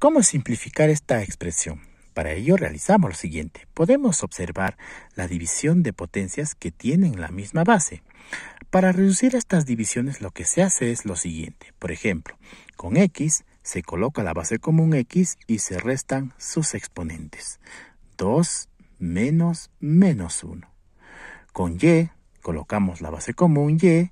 ¿Cómo simplificar esta expresión? Para ello realizamos lo siguiente. Podemos observar la división de potencias que tienen la misma base. Para reducir estas divisiones lo que se hace es lo siguiente. Por ejemplo, con x se coloca la base común x y se restan sus exponentes. 2 menos menos 1. Con y Colocamos la base común y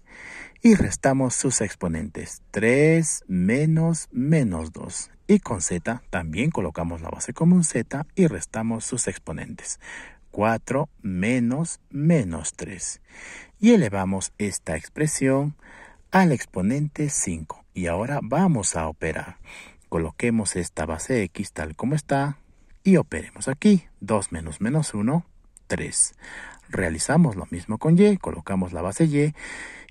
y restamos sus exponentes 3 menos menos 2. Y con z también colocamos la base común z y restamos sus exponentes 4 menos menos 3. Y elevamos esta expresión al exponente 5. Y ahora vamos a operar. Coloquemos esta base x tal como está y operemos aquí. 2 menos menos 1, 3. Realizamos lo mismo con Y, colocamos la base Y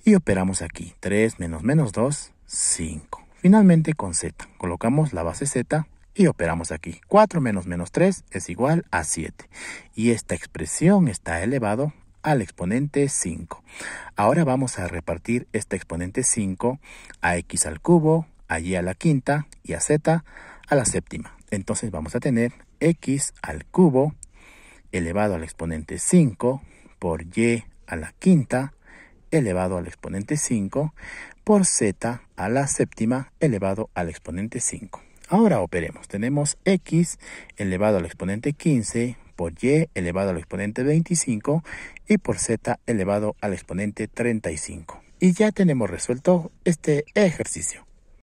y operamos aquí. 3 menos menos 2, 5. Finalmente con Z, colocamos la base Z y operamos aquí. 4 menos menos 3 es igual a 7. Y esta expresión está elevado al exponente 5. Ahora vamos a repartir este exponente 5 a x al cubo, a y a la quinta y a z a la séptima. Entonces vamos a tener x al cubo elevado al exponente 5 por y a la quinta elevado al exponente 5 por z a la séptima elevado al exponente 5. Ahora operemos. Tenemos x elevado al exponente 15 por y elevado al exponente 25 y por z elevado al exponente 35. Y ya tenemos resuelto este ejercicio.